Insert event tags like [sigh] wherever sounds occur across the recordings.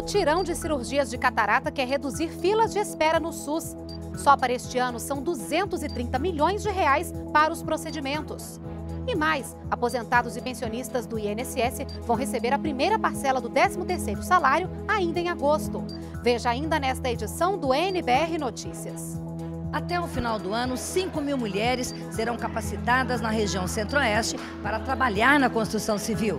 mutirão de cirurgias de catarata quer é reduzir filas de espera no SUS. Só para este ano são 230 milhões de reais para os procedimentos. E mais, aposentados e pensionistas do INSS vão receber a primeira parcela do 13º salário ainda em agosto. Veja ainda nesta edição do NBR Notícias. Até o final do ano, 5 mil mulheres serão capacitadas na região Centro-Oeste para trabalhar na construção civil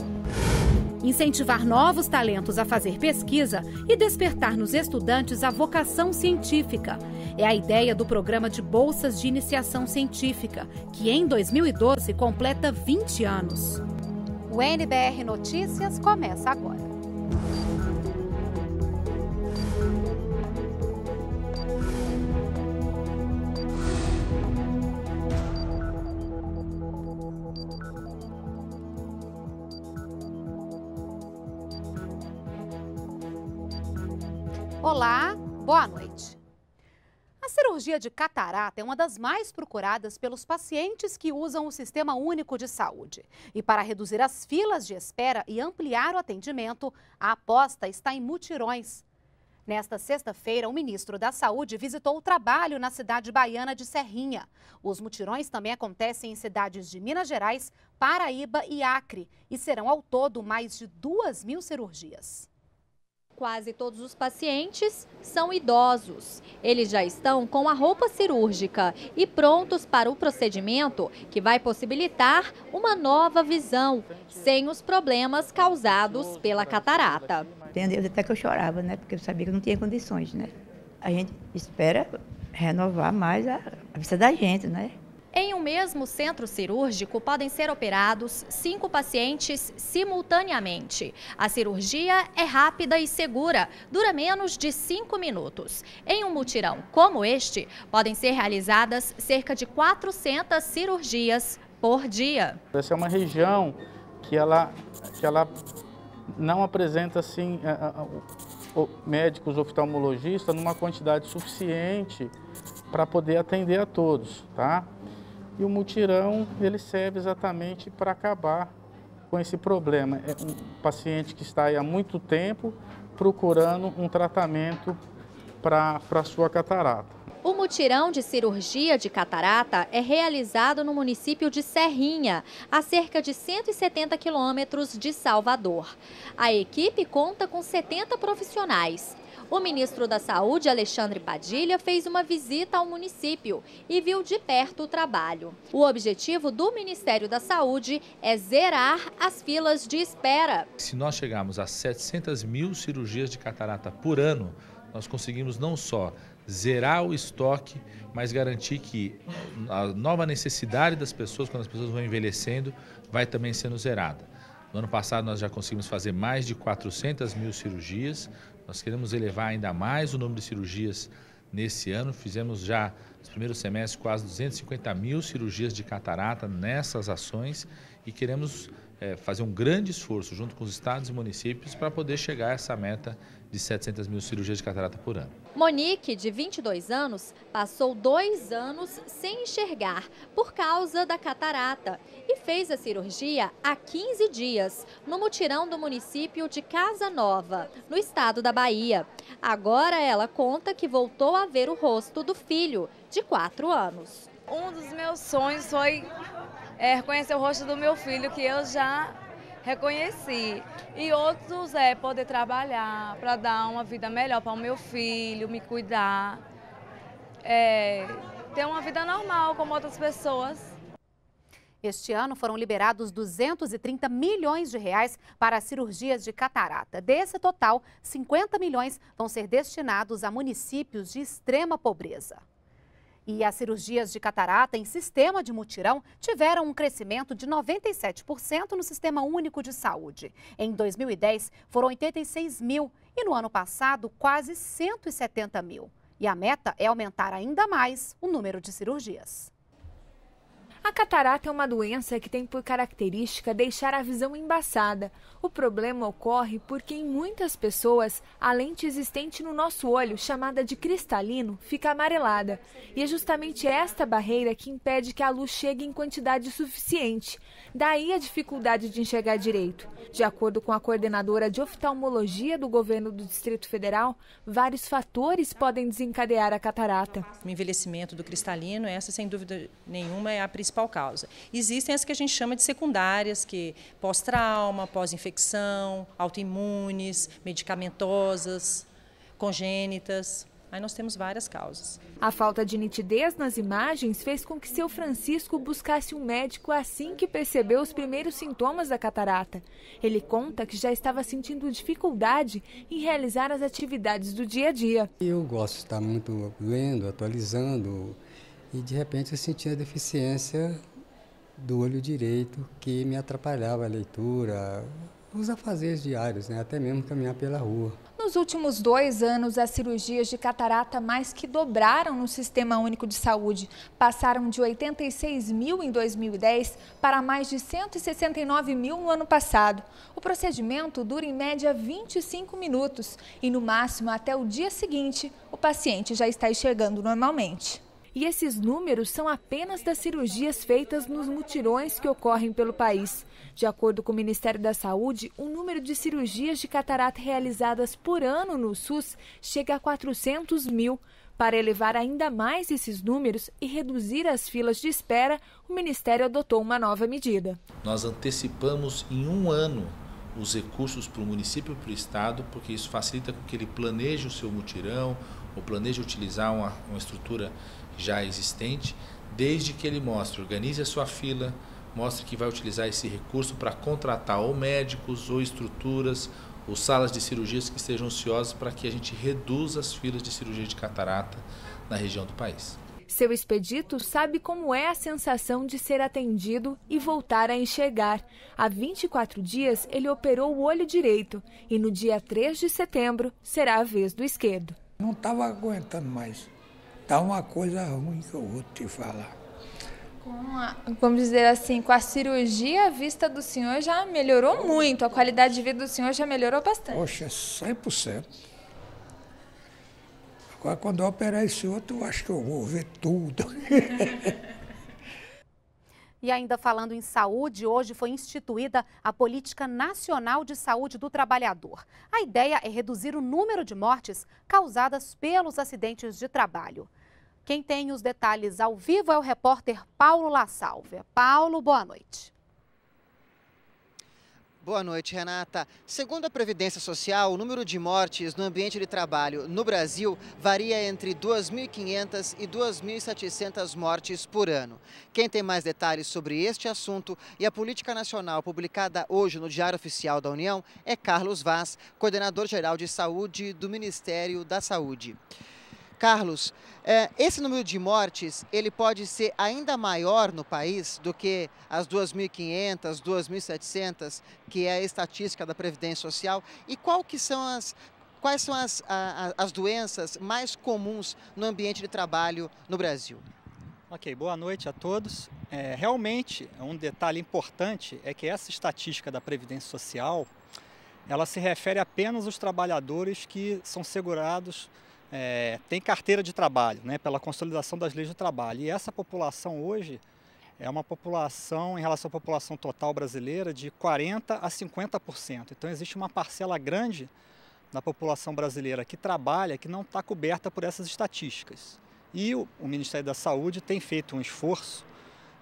incentivar novos talentos a fazer pesquisa e despertar nos estudantes a vocação científica. É a ideia do programa de bolsas de iniciação científica, que em 2012 completa 20 anos. O NBR Notícias começa agora. Olá, boa noite. A cirurgia de catarata é uma das mais procuradas pelos pacientes que usam o Sistema Único de Saúde. E para reduzir as filas de espera e ampliar o atendimento, a aposta está em mutirões. Nesta sexta-feira, o ministro da Saúde visitou o trabalho na cidade baiana de Serrinha. Os mutirões também acontecem em cidades de Minas Gerais, Paraíba e Acre e serão ao todo mais de duas mil cirurgias. Quase todos os pacientes são idosos. Eles já estão com a roupa cirúrgica e prontos para o procedimento que vai possibilitar uma nova visão, sem os problemas causados pela catarata. Tem Deus até que eu chorava, né? Porque eu sabia que não tinha condições, né? A gente espera renovar mais a, a vista da gente, né? Em um mesmo centro cirúrgico podem ser operados cinco pacientes simultaneamente. A cirurgia é rápida e segura, dura menos de cinco minutos. Em um mutirão como este, podem ser realizadas cerca de 400 cirurgias por dia. Essa é uma região que ela, que ela não apresenta assim, médicos oftalmologistas numa quantidade suficiente para poder atender a todos, tá? E o mutirão ele serve exatamente para acabar com esse problema. É um paciente que está aí há muito tempo procurando um tratamento para a sua catarata. O mutirão de cirurgia de catarata é realizado no município de Serrinha, a cerca de 170 quilômetros de Salvador. A equipe conta com 70 profissionais. O ministro da Saúde, Alexandre Padilha, fez uma visita ao município e viu de perto o trabalho. O objetivo do Ministério da Saúde é zerar as filas de espera. Se nós chegarmos a 700 mil cirurgias de catarata por ano, nós conseguimos não só zerar o estoque, mas garantir que a nova necessidade das pessoas, quando as pessoas vão envelhecendo, vai também sendo zerada. No ano passado nós já conseguimos fazer mais de 400 mil cirurgias, nós queremos elevar ainda mais o número de cirurgias nesse ano. Fizemos já, nos primeiros semestres, quase 250 mil cirurgias de catarata nessas ações e queremos é, fazer um grande esforço junto com os estados e municípios para poder chegar a essa meta de 700 mil cirurgias de catarata por ano. Monique, de 22 anos, passou dois anos sem enxergar por causa da catarata e fez a cirurgia há 15 dias no mutirão do município de Casa Nova, no estado da Bahia. Agora ela conta que voltou a ver o rosto do filho, de 4 anos. Um dos meus sonhos foi é, conhecer o rosto do meu filho, que eu já reconheci. E outros é poder trabalhar para dar uma vida melhor para o meu filho, me cuidar, é, ter uma vida normal como outras pessoas. Este ano foram liberados 230 milhões de reais para cirurgias de catarata. Desse total, 50 milhões vão ser destinados a municípios de extrema pobreza. E as cirurgias de catarata em sistema de mutirão tiveram um crescimento de 97% no Sistema Único de Saúde. Em 2010, foram 86 mil e no ano passado, quase 170 mil. E a meta é aumentar ainda mais o número de cirurgias. A catarata é uma doença que tem por característica deixar a visão embaçada. O problema ocorre porque em muitas pessoas a lente existente no nosso olho, chamada de cristalino, fica amarelada. E é justamente esta barreira que impede que a luz chegue em quantidade suficiente. Daí a dificuldade de enxergar direito. De acordo com a coordenadora de oftalmologia do governo do Distrito Federal, vários fatores podem desencadear a catarata. O envelhecimento do cristalino, essa sem dúvida nenhuma é a principal principal causa. Existem as que a gente chama de secundárias, que pós-trauma, pós-infecção, autoimunes, medicamentosas, congênitas. Aí nós temos várias causas. A falta de nitidez nas imagens fez com que seu Francisco buscasse um médico assim que percebeu os primeiros sintomas da catarata. Ele conta que já estava sentindo dificuldade em realizar as atividades do dia a dia. Eu gosto de estar muito lendo, atualizando e de repente eu sentia a deficiência do olho direito que me atrapalhava a leitura, os afazeres diários, né? até mesmo caminhar pela rua. Nos últimos dois anos, as cirurgias de catarata mais que dobraram no Sistema Único de Saúde. Passaram de 86 mil em 2010 para mais de 169 mil no ano passado. O procedimento dura em média 25 minutos e, no máximo, até o dia seguinte, o paciente já está enxergando normalmente. E esses números são apenas das cirurgias feitas nos mutirões que ocorrem pelo país. De acordo com o Ministério da Saúde, o número de cirurgias de catarata realizadas por ano no SUS chega a 400 mil. Para elevar ainda mais esses números e reduzir as filas de espera, o Ministério adotou uma nova medida. Nós antecipamos em um ano os recursos para o município e para o estado, porque isso facilita com que ele planeje o seu mutirão ou planeje utilizar uma, uma estrutura já existente, desde que ele mostre, organize a sua fila, mostre que vai utilizar esse recurso para contratar ou médicos ou estruturas ou salas de cirurgias que estejam ansiosos para que a gente reduza as filas de cirurgia de catarata na região do país. Seu expedito sabe como é a sensação de ser atendido e voltar a enxergar. Há 24 dias ele operou o olho direito e no dia 3 de setembro será a vez do esquerdo. Não estava aguentando mais. Está uma coisa ruim que eu vou te falar. A, vamos dizer assim, com a cirurgia, a vista do senhor já melhorou muito, a qualidade de vida do senhor já melhorou bastante. Poxa, 100%. Agora, quando eu operar esse outro, eu acho que eu vou ver tudo. [laughs] E ainda falando em saúde, hoje foi instituída a Política Nacional de Saúde do Trabalhador. A ideia é reduzir o número de mortes causadas pelos acidentes de trabalho. Quem tem os detalhes ao vivo é o repórter Paulo La Salve. Paulo, boa noite. Boa noite, Renata. Segundo a Previdência Social, o número de mortes no ambiente de trabalho no Brasil varia entre 2.500 e 2.700 mortes por ano. Quem tem mais detalhes sobre este assunto e a política nacional publicada hoje no Diário Oficial da União é Carlos Vaz, coordenador-geral de saúde do Ministério da Saúde. Carlos, é, esse número de mortes ele pode ser ainda maior no país do que as 2.500, 2.700, que é a estatística da Previdência Social. E qual que são as, quais são as, a, as doenças mais comuns no ambiente de trabalho no Brasil? Ok, boa noite a todos. É, realmente, um detalhe importante é que essa estatística da Previdência Social, ela se refere apenas aos trabalhadores que são segurados é, tem carteira de trabalho, né, pela consolidação das leis do trabalho. E essa população hoje é uma população, em relação à população total brasileira, de 40% a 50%. Então existe uma parcela grande da população brasileira que trabalha que não está coberta por essas estatísticas. E o, o, Ministério da Saúde tem feito um esforço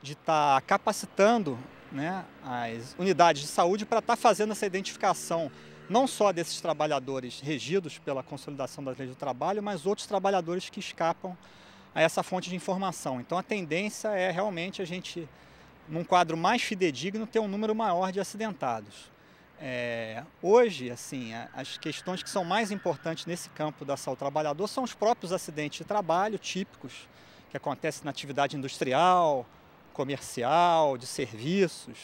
de estar tá capacitando né, as unidades de saúde para estar tá fazendo essa identificação não só desses trabalhadores regidos pela consolidação das leis do trabalho, mas outros trabalhadores que escapam a essa fonte de informação. Então a tendência é realmente a gente, num quadro mais fidedigno, ter um número maior de acidentados. É, hoje, assim, as questões que são mais importantes nesse campo da saúde do trabalhador são os próprios acidentes de trabalho típicos que acontecem na atividade industrial, comercial, de serviços,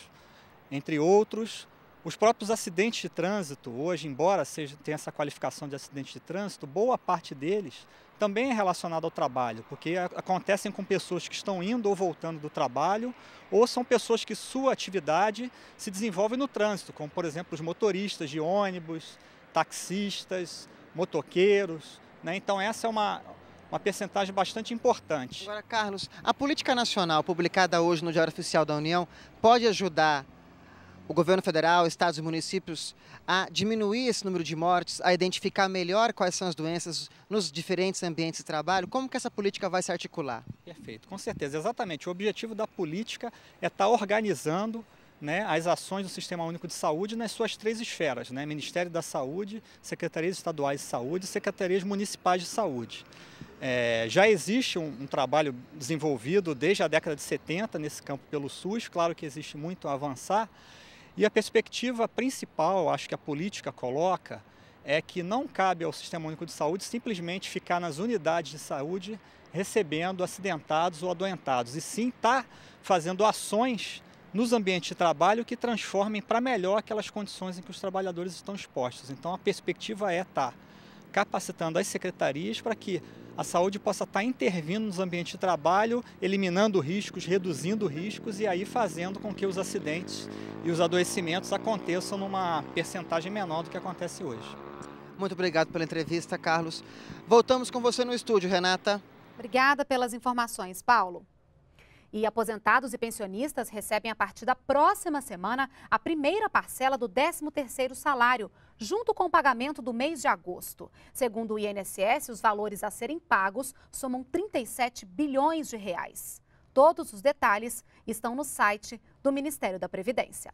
entre outros, os próprios acidentes de trânsito, hoje, embora seja, tenha essa qualificação de acidente de trânsito, boa parte deles também é relacionado ao trabalho, porque acontecem com pessoas que estão indo ou voltando do trabalho, ou são pessoas que sua atividade se desenvolve no trânsito, como, por exemplo, os motoristas de ônibus, taxistas, motoqueiros. Né? Então, essa é uma, uma percentagem bastante importante. Agora, Carlos, a política nacional publicada hoje no Diário Oficial da União pode ajudar o governo federal, estados e municípios a diminuir esse número de mortes, a identificar melhor quais são as doenças nos diferentes ambientes de trabalho? Como que essa política vai se articular? Perfeito, com certeza, exatamente. O objetivo da política é estar tá organizando né, as ações do Sistema Único de Saúde nas suas três esferas, né, Ministério da Saúde, Secretarias Estaduais de Saúde e Secretarias Municipais de Saúde. É, já existe um, um, trabalho desenvolvido desde a década de 70 nesse campo pelo SUS, claro que existe muito a avançar, e a perspectiva principal, acho que a política coloca, é que não cabe ao Sistema Único de Saúde simplesmente ficar nas unidades de saúde recebendo acidentados ou adoentados, e sim estar tá fazendo ações nos ambientes de trabalho que transformem para melhor aquelas condições em que os trabalhadores estão expostos. Então a perspectiva é estar tá capacitando as secretarias para que a saúde possa estar tá intervindo nos ambientes de trabalho, eliminando riscos, reduzindo riscos e aí fazendo com que os acidentes e os adoecimentos aconteçam numa percentagem menor do que acontece hoje. Muito obrigado pela entrevista, Carlos. Voltamos com você no estúdio, Renata. Obrigada pelas informações, Paulo. E aposentados e pensionistas recebem a partir da próxima semana a primeira parcela do 13º salário, junto com o pagamento do mês de agosto. Segundo o INSS, os valores a serem pagos somam 37 bilhões de reais. Todos os detalhes estão no site do Ministério da Previdência.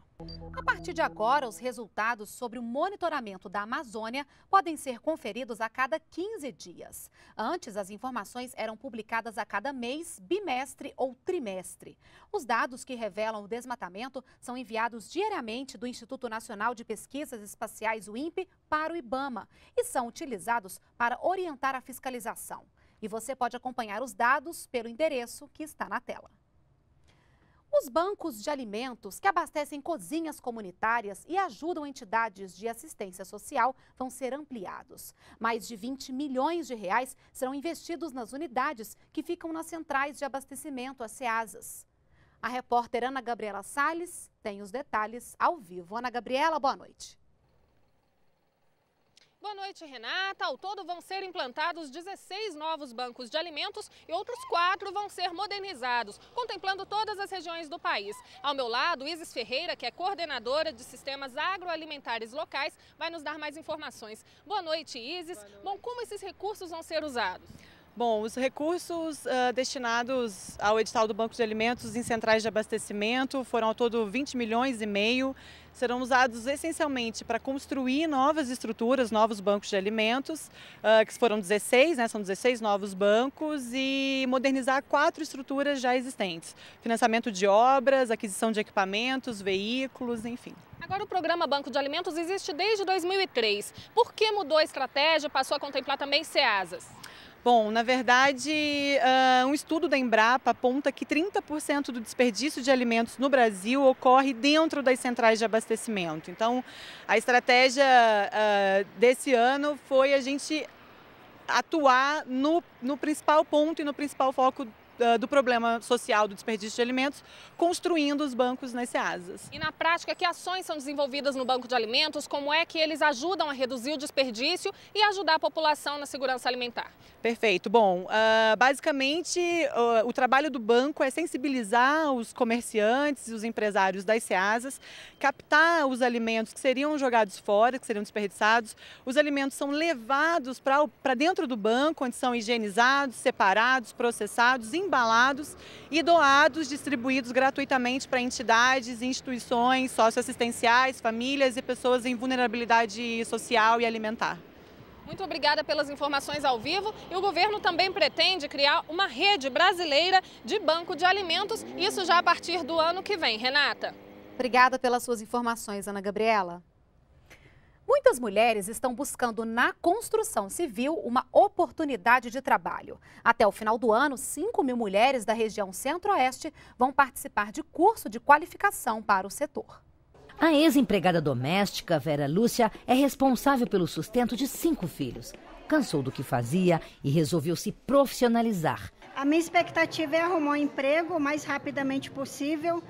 A partir de agora, os resultados sobre o monitoramento da Amazônia podem ser conferidos a cada 15 dias. Antes, as informações eram publicadas a cada mês, bimestre ou trimestre. Os dados que revelam o desmatamento são enviados diariamente do Instituto Nacional de Pesquisas Espaciais, o INPE, para o IBAMA e são utilizados para orientar a fiscalização. E você pode acompanhar os dados pelo endereço que está na tela. Os bancos de alimentos que abastecem cozinhas comunitárias e ajudam entidades de assistência social vão ser ampliados. Mais de 20 milhões de reais serão investidos nas unidades que ficam nas centrais de abastecimento, as CEASAS. A repórter Ana Gabriela Sales tem os detalhes ao vivo. Ana Gabriela, boa noite. Boa noite, Renata. Ao todo vão ser implantados 16 novos bancos de alimentos e outros quatro vão ser modernizados, contemplando todas as regiões do país. Ao meu lado, Isis Ferreira, que é coordenadora de sistemas agroalimentares locais, vai nos dar mais informações. Boa noite, Isis. Boa noite. Bom, como esses recursos vão ser usados? Bom, os recursos uh, destinados ao edital do Banco de Alimentos em centrais de abastecimento foram ao todo 20 milhões e meio. Serão usados essencialmente para construir novas estruturas, novos bancos de alimentos, uh, que foram 16, né, são 16 novos bancos, e modernizar quatro estruturas já existentes: financiamento de obras, aquisição de equipamentos, veículos, enfim. Agora, o programa Banco de Alimentos existe desde 2003. Por que mudou a estratégia e passou a contemplar também SEASAs? Bom, na verdade, ah, um estudo da Embrapa aponta que 30% do desperdício de alimentos no Brasil ocorre dentro das centrais de abastecimento. Então, a estratégia ah, desse ano foi a gente atuar no, no principal ponto e no principal foco do problema social do desperdício de alimentos, construindo os bancos nas CEASAs. E na prática, que ações são desenvolvidas no Banco de Alimentos? Como é que eles ajudam a reduzir o desperdício e ajudar a população na segurança alimentar? Perfeito. Bom, ah, basicamente, o trabalho do banco é sensibilizar os comerciantes e os empresários das CEASAs, captar os alimentos que seriam jogados fora, que seriam desperdiçados. Os alimentos são levados para dentro do banco, onde são higienizados, separados, processados, enviados embalados e doados, distribuídos gratuitamente para entidades, instituições socioassistenciais, famílias e pessoas em vulnerabilidade social e alimentar. Muito obrigada pelas informações ao vivo. E o governo também pretende criar uma rede brasileira de banco de alimentos, isso já a partir do ano que vem. Renata. Obrigada pelas suas informações, Ana Gabriela. Muitas mulheres estão buscando na construção civil uma oportunidade de trabalho. Até o final do ano, 5 mil mulheres da região centro-oeste vão participar de curso de qualificação para o setor. A ex-empregada doméstica, Vera Lúcia, é responsável pelo sustento de cinco filhos. Cansou do que fazia e resolveu se profissionalizar. A minha expectativa é arrumar um emprego o mais rapidamente possível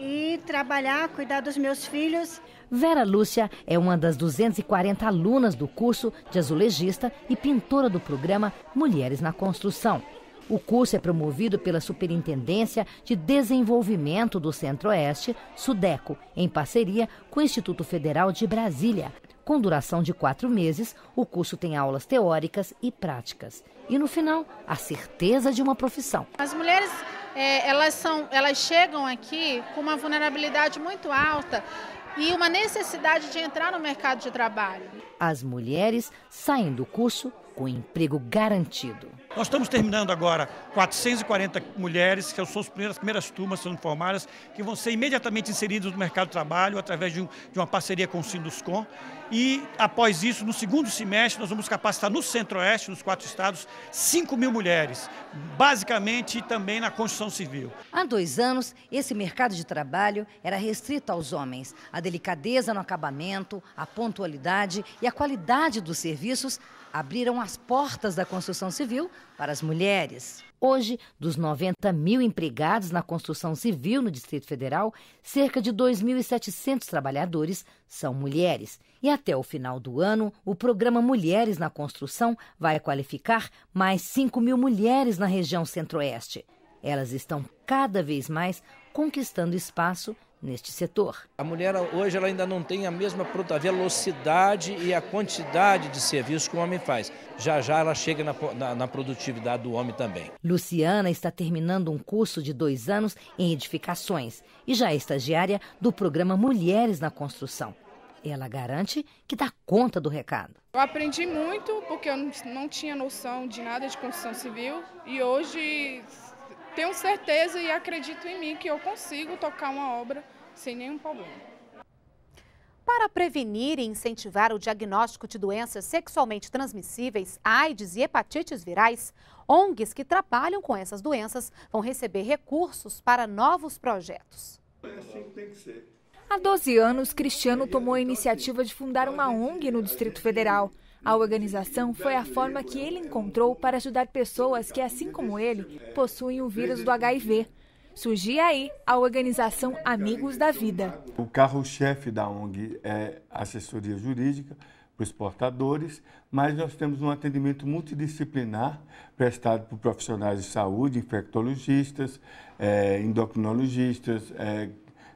e trabalhar, cuidar dos meus filhos. Vera Lúcia é uma das 240 alunas do curso de azulejista e pintora do programa Mulheres na Construção. O curso é promovido pela Superintendência de Desenvolvimento do Centro-Oeste, SUDECO, em parceria com o Instituto Federal de Brasília. Com duração de quatro meses, o curso tem aulas teóricas e práticas. E no final, a certeza de uma profissão. As mulheres, é, elas, são, elas chegam aqui com uma vulnerabilidade muito alta e uma necessidade de entrar no mercado de trabalho. As mulheres saem do curso com emprego garantido. Nós estamos terminando agora 440 mulheres, que são as primeiras, as primeiras turmas sendo formadas, que vão ser imediatamente inseridas no mercado de trabalho através de, um, de uma parceria com o Sinduscom. E, após isso, no segundo semestre, nós vamos capacitar no Centro-Oeste, nos quatro estados, 5 mil mulheres, basicamente também na construção civil. Há dois anos, esse mercado de trabalho era restrito aos homens. A delicadeza no acabamento, a pontualidade e a qualidade dos serviços abriram as portas da construção civil para as mulheres. Hoje, dos 90 mil empregados na construção civil no Distrito Federal, cerca de 2.700 trabalhadores são mulheres. E até o final do ano, o programa Mulheres na Construção vai qualificar mais 5 mil mulheres na região Centro-Oeste. Elas estão cada vez mais conquistando espaço neste setor. A mulher hoje ela ainda não tem a mesma a velocidade e a quantidade de serviços que o homem faz. Já já ela chega na, na, na produtividade do homem também. Luciana está terminando um curso de dois anos em edificações e já é estagiária do programa Mulheres na Construção. Ela garante que dá conta do recado. Eu aprendi muito porque eu não tinha noção de nada de construção civil e hoje tenho certeza e acredito em mim que eu consigo tocar uma obra sem nenhum problema. Para prevenir e incentivar o diagnóstico de doenças sexualmente transmissíveis, AIDS e hepatites virais, ONGs que trabalham com essas doenças vão receber recursos para novos projetos. É assim que tem que ser. Há 12 anos, Cristiano tomou a iniciativa de fundar uma ONG no Distrito Federal. A organização foi a forma que ele encontrou para ajudar pessoas que, assim como ele, possuem o vírus do HIV. Surgia aí a organização Amigos da Vida. O carro-chefe da ONG é assessoria jurídica para os portadores, mas nós temos um atendimento multidisciplinar prestado por profissionais de saúde, infectologistas, é, endocrinologistas, é,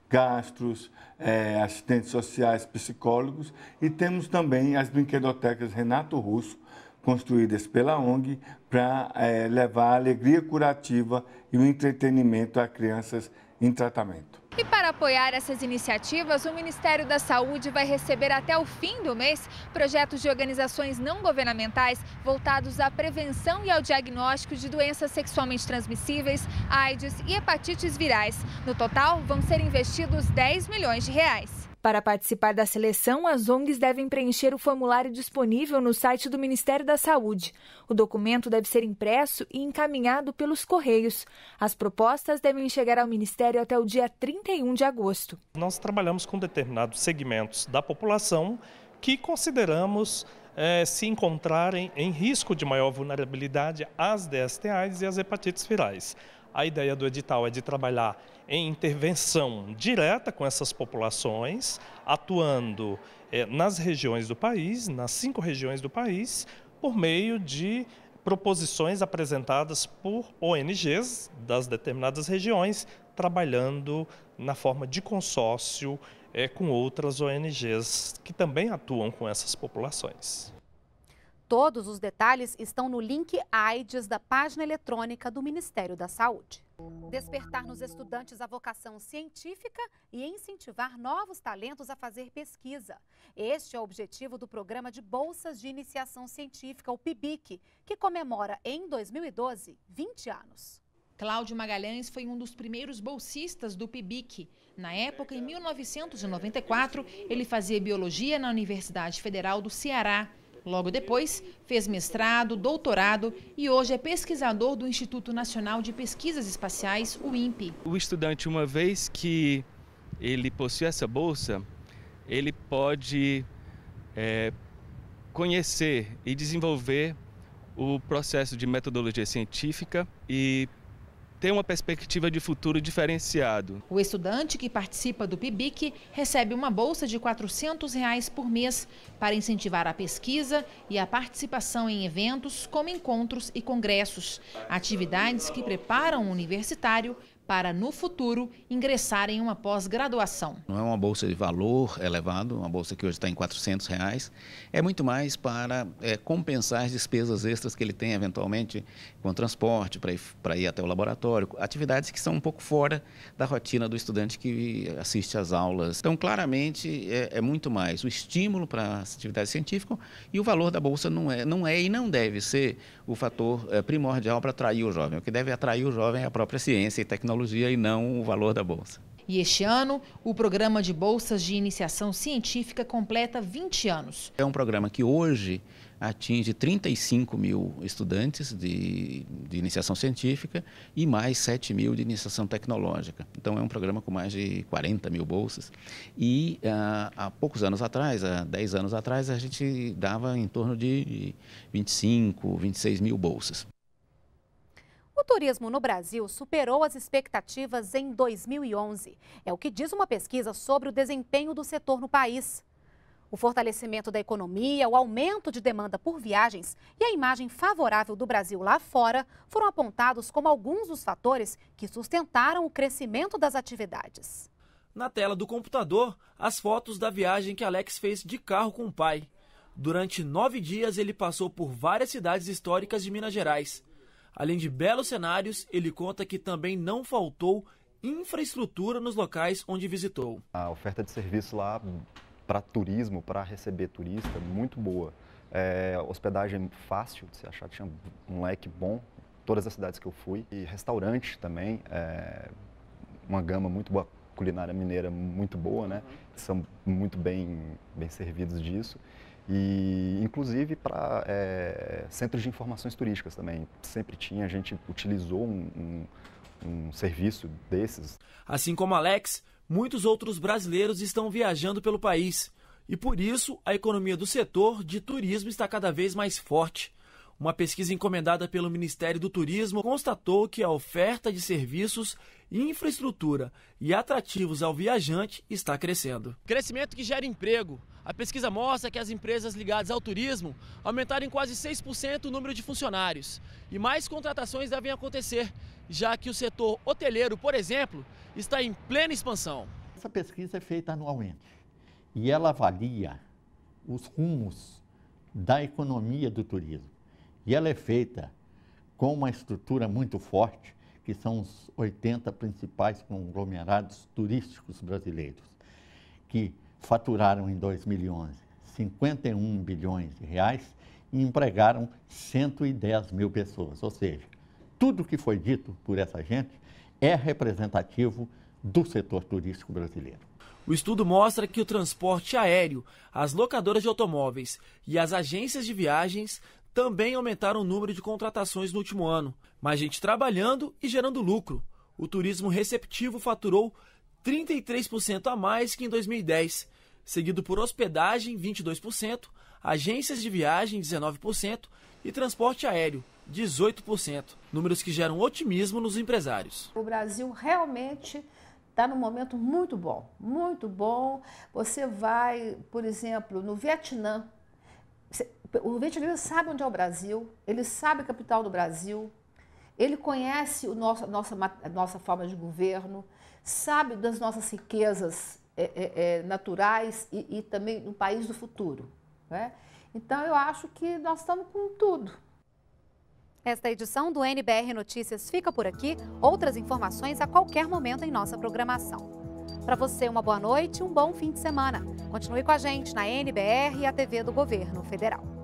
gastros, é, assistentes sociais, psicólogos e temos também as brinquedotecas Renato Russo, construídas pela ONG para é, levar alegria curativa e o entretenimento a crianças em tratamento. E para apoiar essas iniciativas, o Ministério da Saúde vai receber até o fim do mês projetos de organizações não governamentais voltados à prevenção e ao diagnóstico de doenças sexualmente transmissíveis, AIDS e hepatites virais. No total, vão ser investidos 10 milhões de reais. Para participar da seleção, as ONGs devem preencher o formulário disponível no site do Ministério da Saúde. O documento deve ser impresso e encaminhado pelos Correios. As propostas devem chegar ao Ministério até o dia 31 de agosto. Nós trabalhamos com determinados segmentos da população que consideramos é, se encontrarem em risco de maior vulnerabilidade às DSTAs e às hepatites virais. A ideia do edital é de trabalhar em intervenção direta com essas populações, atuando eh, nas regiões do país, nas cinco regiões do país, por meio de proposições apresentadas por ONGs das determinadas regiões, trabalhando na forma de consórcio eh, com outras ONGs que também atuam com essas populações. Todos os detalhes estão no link AIDS da página eletrônica do Ministério da Saúde. Despertar nos estudantes a vocação científica e incentivar novos talentos a fazer pesquisa. Este é o objetivo do Programa de Bolsas de Iniciação Científica, o PIBIC, que comemora em 2012 20 anos. Cláudio Magalhães foi um dos primeiros bolsistas do PIBIC. Na época, em 1994, ele fazia biologia na Universidade Federal do Ceará. Logo depois, fez mestrado, doutorado e hoje é pesquisador do Instituto Nacional de Pesquisas Espaciais, o INPE. O estudante, uma vez que ele possui essa bolsa, ele pode é, conhecer e desenvolver o processo de metodologia científica e ter uma perspectiva de futuro diferenciado. O estudante que participa do PIBIC recebe uma bolsa de R$ 400 reais por mês para incentivar a pesquisa e a participação em eventos como encontros e congressos, atividades que preparam o universitário para, no futuro, ingressar em uma pós-graduação. Não é uma bolsa de valor elevado, uma bolsa que hoje está em R$ reais, é muito mais para é, compensar as despesas extras que ele tem, eventualmente, com transporte, para ir, ir até o laboratório, atividades que são um pouco fora da rotina do estudante que assiste às aulas. Então, claramente, é, é muito mais o estímulo para as atividades científicas e o valor da bolsa não é, não é e não deve ser o fator é, primordial para atrair o jovem. O que deve atrair o jovem é a própria ciência e tecnologia tecnologia e não o valor da bolsa. E este ano, o programa de bolsas de iniciação científica completa 20 anos. É um programa que hoje atinge 35 mil estudantes de, de iniciação científica e mais 7 mil de iniciação tecnológica. Então, é um programa com mais de 40 mil bolsas. E ah, há poucos anos atrás, há 10 anos atrás, a gente dava em torno de 25, 26 mil bolsas turismo no Brasil superou as expectativas em 2011. É o que diz uma pesquisa sobre o desempenho do setor no país. O fortalecimento da economia, o aumento de demanda por viagens e a imagem favorável do Brasil lá fora foram apontados como alguns dos fatores que sustentaram o crescimento das atividades. Na tela do computador, as fotos da viagem que Alex fez de carro com o pai. Durante nove dias, ele passou por várias cidades históricas de Minas Gerais. Além de belos cenários, ele conta que também não faltou infraestrutura nos locais onde visitou. A oferta de serviço lá para turismo, para receber turista, muito boa. É, hospedagem fácil de se achar, tinha um leque bom, todas as cidades que eu fui. E restaurante também, é, uma gama muito boa, culinária mineira muito boa, né? Uhum. São muito bem, bem servidos disso e inclusive para é, centros de informações turísticas também. Sempre tinha, a gente utilizou um, um, um serviço desses. Assim como Alex, muitos outros brasileiros estão viajando pelo país e por isso a economia do setor de turismo está cada vez mais forte. Uma pesquisa encomendada pelo Ministério do Turismo constatou que a oferta de serviços, infraestrutura e atrativos ao viajante está crescendo. Crescimento que gera emprego. A pesquisa mostra que as empresas ligadas ao turismo aumentaram em quase 6% o número de funcionários. E mais contratações devem acontecer, já que o setor hoteleiro, por exemplo, está em plena expansão. Essa pesquisa é feita anualmente e ela avalia os rumos da economia do turismo. E ela é feita com uma estrutura muito forte, que são os 80 principais conglomerados turísticos brasileiros, que faturaram em 2011 51 bilhões de reais e empregaram 110 mil pessoas. Ou seja, tudo que foi dito por essa gente é representativo do setor turístico brasileiro. O estudo mostra que o transporte aéreo, as locadoras de automóveis e as agências de viagens também aumentaram o número de contratações no último ano. Mais gente trabalhando e gerando lucro. O turismo receptivo faturou 33% a mais que em 2010, seguido por hospedagem, 22%, agências de viagem, 19% e transporte aéreo, 18%. Números que geram otimismo nos empresários. O Brasil realmente está num momento muito bom, muito bom. Você vai, por exemplo, no Vietnã, o veterinário sabe onde é o Brasil, ele sabe a capital do Brasil, ele conhece o nosso, nossa, nossa forma de governo, sabe das nossas riquezas é, é, é, naturais e, e, também do país do futuro. Né? Então, eu acho que nós estamos com tudo. Esta edição do NBR Notícias fica por aqui. Outras informações a qualquer momento em nossa programação. Para você, uma boa noite e um bom fim de semana. Continue com a gente na NBR e a TV do Governo Federal.